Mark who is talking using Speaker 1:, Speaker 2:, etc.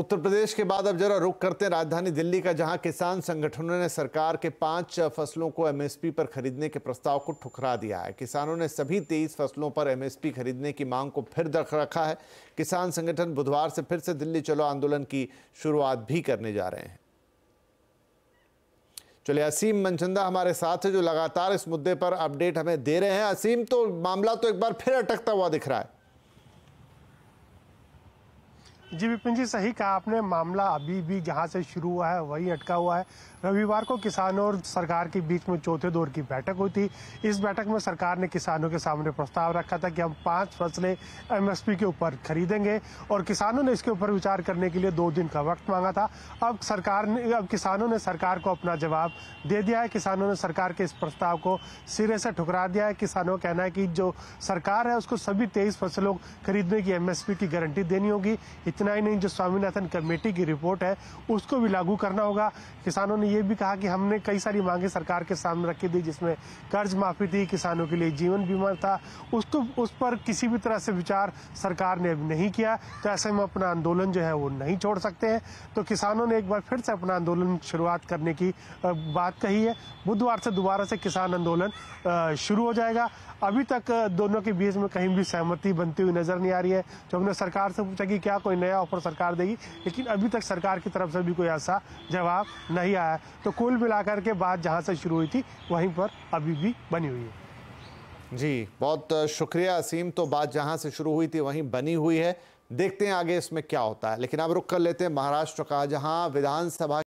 Speaker 1: उत्तर प्रदेश के बाद अब जरा रुख करते हैं राजधानी दिल्ली का जहां किसान संगठनों ने सरकार के पांच फसलों को एमएसपी पर खरीदने के प्रस्ताव को ठुकरा दिया है किसानों ने सभी तेईस फसलों पर एमएसपी खरीदने की मांग को फिर दख रखा है किसान संगठन बुधवार से फिर से दिल्ली चलो आंदोलन की शुरुआत भी करने जा रहे हैं चलिए असीम मनचंदा हमारे साथ है जो लगातार इस मुद्दे पर अपडेट हमें दे रहे हैं असीम तो मामला तो एक बार फिर अटकता हुआ दिख रहा है
Speaker 2: जी विपिन जी सही कहा आपने मामला अभी भी जहां से शुरू हुआ है वही अटका हुआ है रविवार को किसानों और सरकार के बीच में चौथे दौर की बैठक हुई थी इस बैठक में सरकार ने किसानों के सामने प्रस्ताव रखा था कि हम पांच फसलें एमएसपी के ऊपर खरीदेंगे और किसानों ने इसके ऊपर विचार करने के लिए दो दिन का वक्त मांगा था अब सरकार ने अब किसानों ने सरकार को अपना जवाब दे दिया है किसानों ने सरकार के इस प्रस्ताव को सिरे से ठुकरा दिया है किसानों का कहना है कि जो सरकार है उसको सभी तेईस फसलों खरीदने की एमएसपी की गारंटी देनी होगी नहीं जो स्वामीनाथन कमेटी की रिपोर्ट है उसको भी लागू करना होगा किसानों ने यह भी कहा कि हमने कई सारी मांगे सरकार के सामने रखी थी जिसमें कर्ज माफी थी किसानों के लिए जीवन बीमा था उसको उस पर किसी भी तरह से विचार सरकार ने अभी नहीं किया तो ऐसे में अपना आंदोलन जो है वो नहीं छोड़ सकते हैं तो किसानों ने एक बार फिर से अपना आंदोलन शुरुआत करने की बात कही है बुधवार से दोबारा से किसान आंदोलन शुरू हो जाएगा अभी तक दोनों के बीच में कहीं भी सहमति बनती हुई नजर नहीं आ रही है तो हमने सरकार से पूछा कि क्या कोई नया नया ऑफर सरकार देगी लेकिन अभी तक सरकार की तरफ से भी कोई ऐसा जवाब नहीं आया तो कुल मिलाकर के बात जहाँ से शुरू हुई थी वहीं पर अभी भी बनी हुई है
Speaker 1: जी बहुत शुक्रिया असीम तो बात जहां से शुरू हुई थी वहीं बनी हुई है देखते हैं आगे इसमें क्या होता है लेकिन अब रुक कर लेते हैं महाराष्ट्र का जहाँ विधानसभा